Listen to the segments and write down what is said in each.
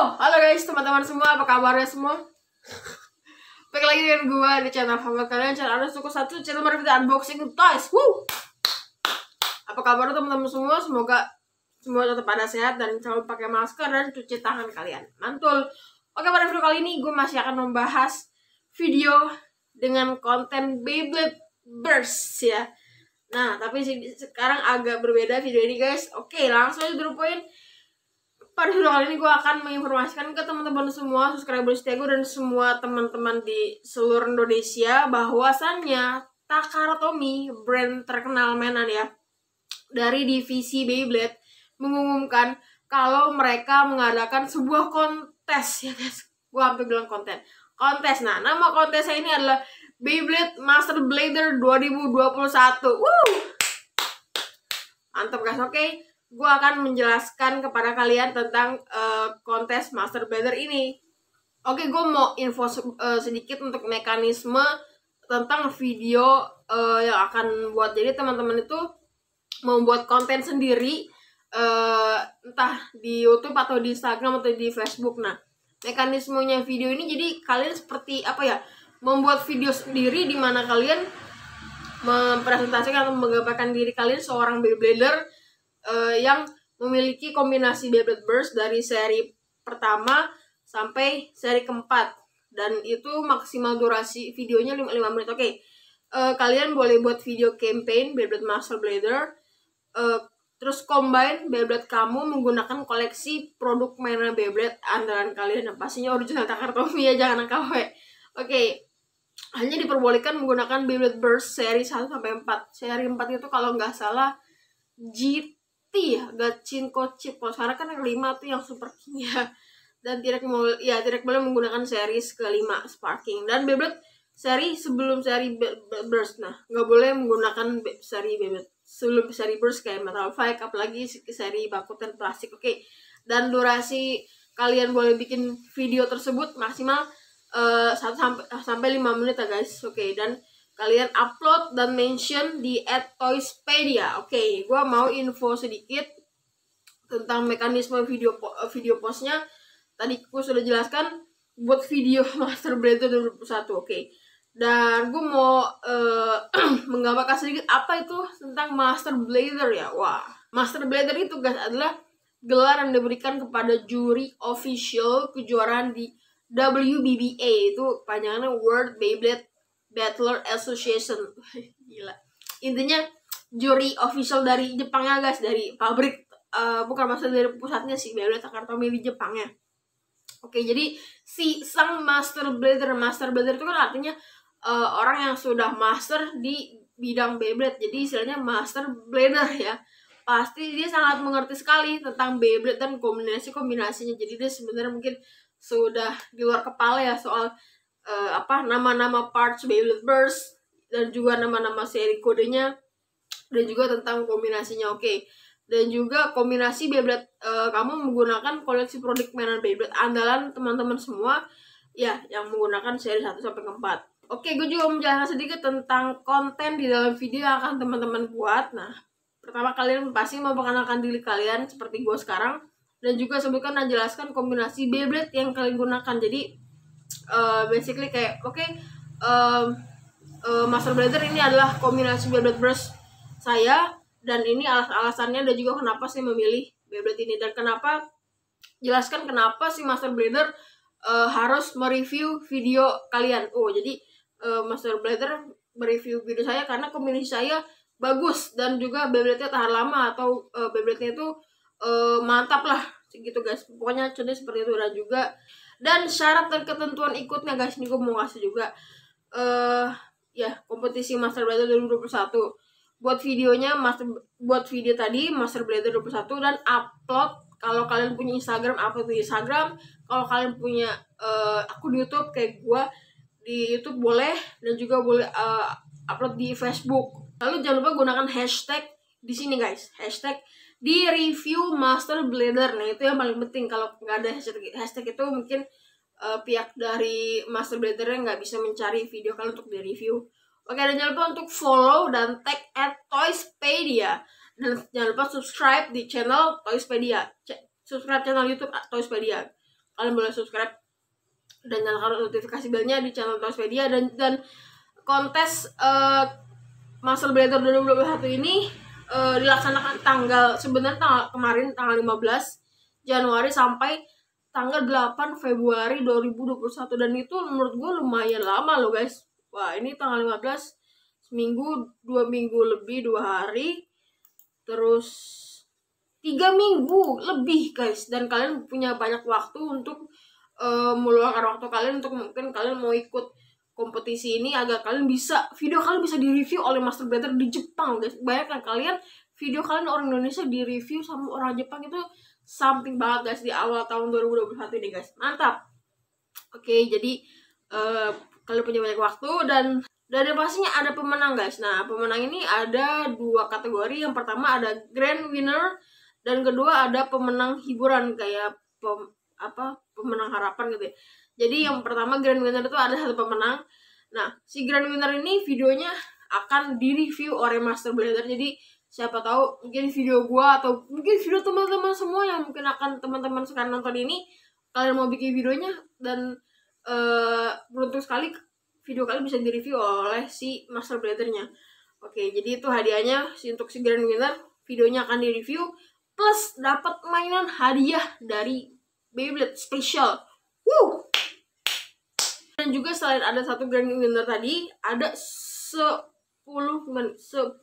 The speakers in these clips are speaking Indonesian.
halo guys teman-teman semua apa kabarnya semua Baik lagi dengan gue di channel favorit kalian channel ada suku satu channel mereview unboxing toys Woo! apa kabar teman-teman semua semoga semua tetap pada sehat dan selalu pakai masker dan cuci tangan kalian mantul oke pada video kali ini gue masih akan membahas video dengan konten Beyblade Burst ya nah tapi sekarang agak berbeda video ini guys oke langsung aja dulu poin pada video kali ini gue akan menginformasikan ke teman-teman semua subscriber setia gue dan semua teman-teman di seluruh Indonesia bahwasannya Tommy brand terkenal mainan ya, dari divisi Beyblade mengumumkan kalau mereka mengadakan sebuah kontes ya guys. Gue hampir bilang konten. Kontes. Nah, nama kontesnya ini adalah Beyblade Master Blader 2021. Woo! Mantap guys, oke. Okay gue akan menjelaskan kepada kalian tentang uh, kontes master blender ini. Oke, gue mau info uh, sedikit untuk mekanisme tentang video uh, yang akan buat. Jadi teman-teman itu membuat konten sendiri uh, entah di YouTube atau di Instagram atau di Facebook. Nah, mekanismenya video ini jadi kalian seperti apa ya? Membuat video sendiri di mana kalian mempresentasikan atau menggambarkan diri kalian seorang blender uh, yang memiliki kombinasi Beyblade Burst dari seri pertama sampai seri keempat dan itu maksimal durasi videonya 5, 5 menit. Oke. Okay. Uh, eh, kalian boleh buat video campaign Beyblade Master Blader uh, terus combine Beyblade kamu menggunakan koleksi produk mainan Beyblade andalan kalian nah, pastinya original Takartomi ya jangan KW. Oke. Okay. Hanya diperbolehkan menggunakan Beyblade Burst seri 1 sampai 4. Seri 4 itu kalau nggak salah G ya, gacin kocip kalau sekarang kan yang lima tuh yang super king ya. dan tidak mau ya tidak boleh menggunakan seri kelima sparking dan bebet seri sebelum seri be be burst nah nggak boleh menggunakan be seri bebet sebelum seri burst kayak metal fight apalagi seri bakutan plastik oke okay. dan durasi kalian boleh bikin video tersebut maksimal uh, sampai sampai 5 menit ya guys oke okay, dan kalian upload dan mention di @toyspedia. Oke, okay, gua mau info sedikit tentang mekanisme video eh, video postnya. Tadi gue sudah jelaskan buat video Master Blender 2021. Oke. Okay. Dan gue mau uh, menggambarkan sedikit apa itu tentang Master Blader ya. Wah, Master Blader itu guys adalah gelar yang diberikan kepada juri official kejuaraan di WBBA itu panjangnya World Beyblade Bachelor Association gila intinya juri official dari Jepang ya guys dari pabrik uh, bukan maksudnya dari pusatnya sih baru Takartomi di Jepangnya oke jadi si sang master blader master blader itu kan artinya uh, orang yang sudah master di bidang Beyblade jadi istilahnya master blader ya pasti dia sangat mengerti sekali tentang Beyblade dan kombinasi kombinasinya jadi dia sebenarnya mungkin sudah di luar kepala ya soal uh, apa nama-nama parts Beyblade Burst dan juga nama-nama seri kodenya dan juga tentang kombinasinya oke okay. dan juga kombinasi Beyblade uh, eh, kamu menggunakan koleksi produk mainan Beyblade andalan teman-teman semua ya yang menggunakan seri 1 sampai 4 Oke, gue juga menjelaskan sedikit tentang konten di dalam video yang akan teman-teman buat. Nah, pertama kalian pasti mau perkenalkan diri kalian seperti gue sekarang dan juga sebutkan dan jelaskan kombinasi Beyblade yang kalian gunakan. Jadi uh, basically kayak oke okay, um, uh, eh, master blender ini adalah kombinasi Beyblade brush saya dan ini alas-alasannya dan juga kenapa sih memilih Beyblade ini dan kenapa jelaskan kenapa sih master blender uh, harus mereview video kalian. Oh, jadi uh, master blender mereview video saya karena kombinasi saya bagus dan juga Beyblade-nya tahan lama atau uh, Beyblade-nya itu uh, mantap lah segitu guys. Pokoknya contohnya seperti itu dan juga dan syarat dan ketentuan ikutnya guys ini gue mau kasih juga eh uh, ya kompetisi Master Blader 2021 buat videonya master buat video tadi Master Blader 21 dan upload kalau kalian punya Instagram upload di Instagram kalau kalian punya uh, eh, di YouTube kayak gue di YouTube boleh dan juga boleh uh, upload di Facebook lalu jangan lupa gunakan hashtag di sini guys hashtag di review master blender nah itu yang paling penting kalau nggak ada hashtag, hashtag itu mungkin uh, pihak dari master blender nggak bisa mencari video kalian untuk di review oke dan jangan lupa untuk follow dan tag at toyspedia dan jangan lupa subscribe di channel toyspedia C- subscribe channel youtube toyspedia kalian boleh subscribe dan nyalakan notifikasi belnya di channel toyspedia dan dan kontes uh, Master Blender 2021 ini uh, dilaksanakan tanggal sebenarnya tanggal kemarin tanggal 15 Januari sampai tanggal 8 Februari 2021 dan itu menurut gue lumayan lama loh guys. Wah, ini tanggal 15 seminggu, dua minggu lebih, dua hari. Terus tiga minggu lebih guys dan kalian punya banyak waktu untuk uh, meluangkan waktu kalian untuk mungkin kalian mau ikut kompetisi ini agar kalian bisa video kalian bisa direview oleh master blender di Jepang guys banyak yang kalian video kalian orang Indonesia direview sama orang Jepang itu something banget guys di awal tahun 2021 ini guys mantap oke okay, jadi uh, kalian punya banyak waktu dan dan yang pastinya ada pemenang guys nah pemenang ini ada dua kategori yang pertama ada grand winner dan kedua ada pemenang hiburan kayak pem, apa pemenang harapan gitu ya jadi yang pertama grand winner itu ada satu pemenang nah si grand winner ini videonya akan direview oleh master blender jadi siapa tahu mungkin video gua atau mungkin video teman-teman semua yang mungkin akan teman-teman sekarang nonton ini kalian mau bikin videonya dan uh, beruntung sekali video kalian bisa direview oleh si master bladernya oke jadi itu hadiahnya si untuk si grand winner videonya akan direview plus dapat mainan hadiah dari Beyblade special Woo! dan juga selain ada satu grand winner tadi ada 10 men, 10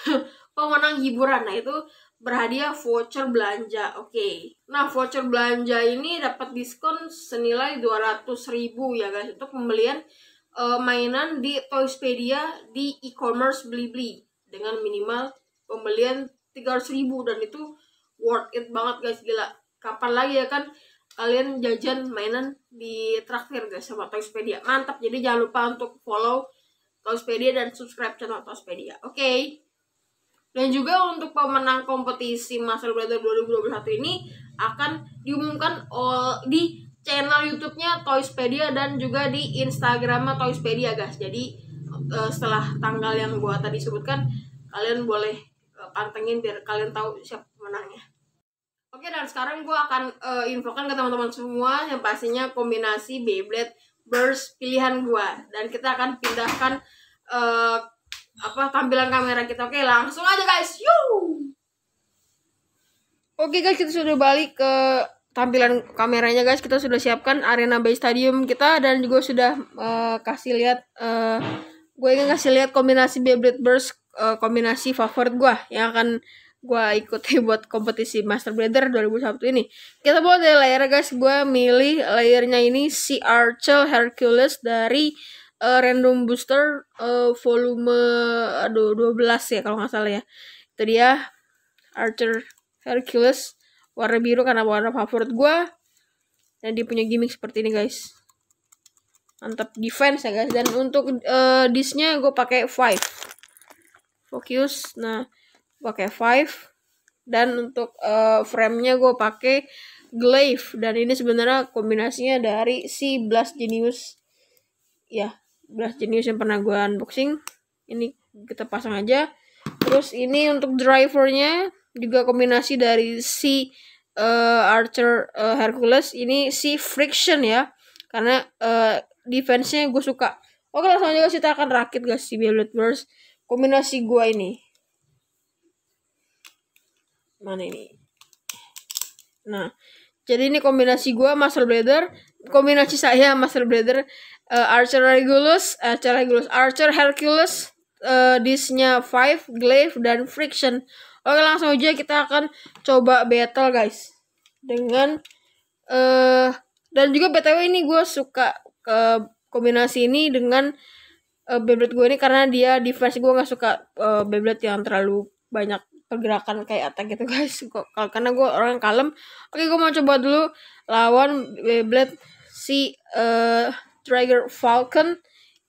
pemenang hiburan nah itu berhadiah voucher belanja oke okay. nah voucher belanja ini dapat diskon senilai 200 ribu ya guys untuk pembelian uh, mainan di Toyspedia di e-commerce Blibli dengan minimal pembelian 300 ribu dan itu worth it banget guys gila kapan lagi ya kan kalian jajan mainan di traktir guys sama Toyspedia mantap jadi jangan lupa untuk follow Toyspedia dan subscribe channel Toyspedia oke okay? dan juga untuk pemenang kompetisi Master Brother 2021 ini akan diumumkan di channel YouTube-nya Toyspedia dan juga di Instagram nya Toyspedia guys jadi eh, setelah tanggal yang gua tadi sebutkan kalian boleh eh, pantengin biar kalian tahu siapa Oke dan sekarang gue akan uh, infokan ke teman-teman semua yang pastinya kombinasi Beyblade burst pilihan gue dan kita akan pindahkan uh, apa tampilan kamera kita. Oke langsung aja guys. Yuh. Oke guys kita sudah balik ke tampilan kameranya guys kita sudah siapkan arena base stadium kita dan juga sudah uh, kasih lihat uh, gue ingin kasih lihat kombinasi Beyblade Burst uh, kombinasi favorit gue yang akan gue ikuti buat kompetisi Master Blader 2001 ini. Kita bawa dari layar guys, gue milih layernya ini si Archel Hercules dari uh, random booster uh, volume aduh 12 ya kalau nggak salah ya. Itu dia Archer Hercules warna biru karena warna favorit gue. Dan dia punya gimmick seperti ini guys. Mantap defense ya guys dan untuk uh, eh, disnya gue pakai 5. Focus. Nah, pakai five dan untuk uh, frame-nya gue pakai glaive dan ini sebenarnya kombinasinya dari si blast genius ya blast genius yang pernah gue unboxing ini kita pasang aja terus ini untuk drivernya juga kombinasi dari si uh, archer uh, hercules ini si friction ya karena uh, defense-nya gue suka oke langsung aja kita akan rakit guys si Beyblade Burst kombinasi gue ini mana ini nah jadi ini kombinasi gue Master Blader kombinasi saya Master Blader uh, Archer Regulus eh, Archer Regulus Archer Hercules uh, eh, disnya Five Glaive dan Friction oke langsung aja kita akan coba battle guys dengan uh, dan juga btw ini gue suka ke kombinasi ini dengan uh, Beyblade gue ini karena dia defense gue nggak suka uh, Beyblade yang terlalu banyak pergerakan kayak attack gitu guys kok karena gue orang kalem oke gue mau coba dulu lawan Beyblade si uh, Trigger Falcon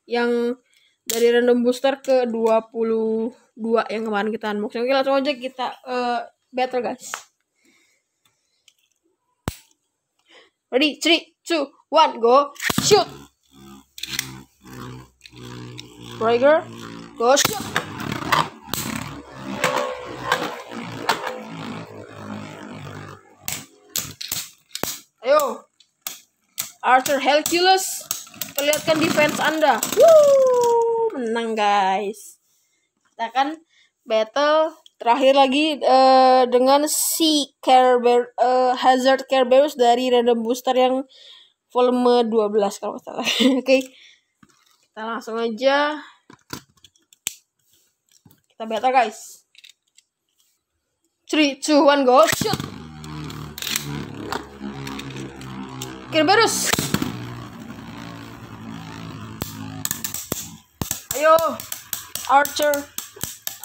yang dari random booster ke 22 yang kemarin kita unboxing oke langsung aja kita uh, battle guys ready 3 2 1 go shoot Trigger go shoot Ayo. Arthur Hercules. Perlihatkan defense Anda. Woo, menang guys. Kita akan battle terakhir lagi uh, dengan si Care Bear, uh, eh, Hazard Care Bears dari random booster yang volume 12 kalau salah. Oke. okay. Kita langsung aja kita battle guys. 3 2 1 go shoot. Kerberus. Ayo, Archer,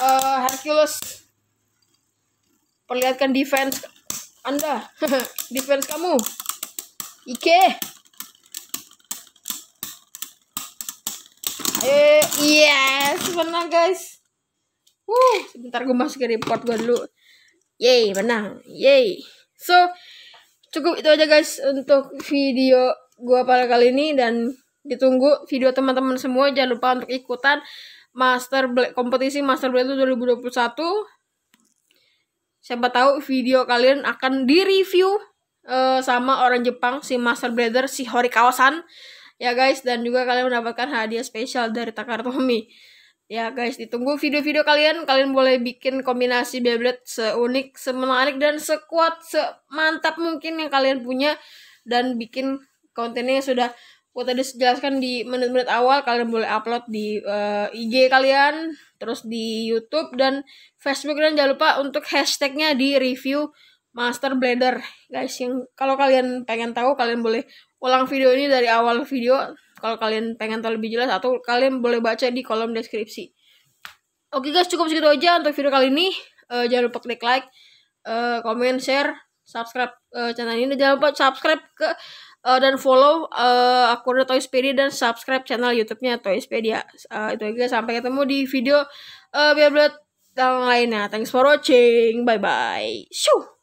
uh, Hercules, perlihatkan defense Anda, defense kamu. Ike. Eh, yes, menang guys. Wuh, sebentar gue masuk ke report gue dulu. Yay, menang. Yay. So, cukup itu aja guys untuk video gua pada kali ini dan ditunggu video teman-teman semua jangan lupa untuk ikutan Master Black kompetisi Master Black itu 2021 siapa tahu video kalian akan direview uh, sama orang Jepang si Master Blader si Horikawa-san ya guys dan juga kalian mendapatkan hadiah spesial dari Takaratomi Ya guys, ditunggu video-video kalian. Kalian boleh bikin kombinasi Beyblade seunik, semenarik, dan sekuat, semantap mungkin yang kalian punya. Dan bikin kontennya yang sudah aku tadi jelaskan di menit-menit awal. Kalian boleh upload di uh, eh, IG kalian, terus di Youtube dan Facebook. Dan jangan lupa untuk hashtagnya di review Master Blader. Guys, yang kalau kalian pengen tahu, kalian boleh ulang video ini dari awal video kalau kalian pengen tahu lebih jelas atau kalian boleh baca di kolom deskripsi oke guys cukup segitu aja untuk video kali ini uh, jangan lupa klik like uh, eh, comment, share subscribe uh, channel ini jangan lupa subscribe ke uh, dan follow uh, Toy Toyspedia dan subscribe channel YouTube-nya Toyspedia ya. uh, itu aja sampai ketemu di video uh, biar yang lainnya thanks for watching bye bye Shoo!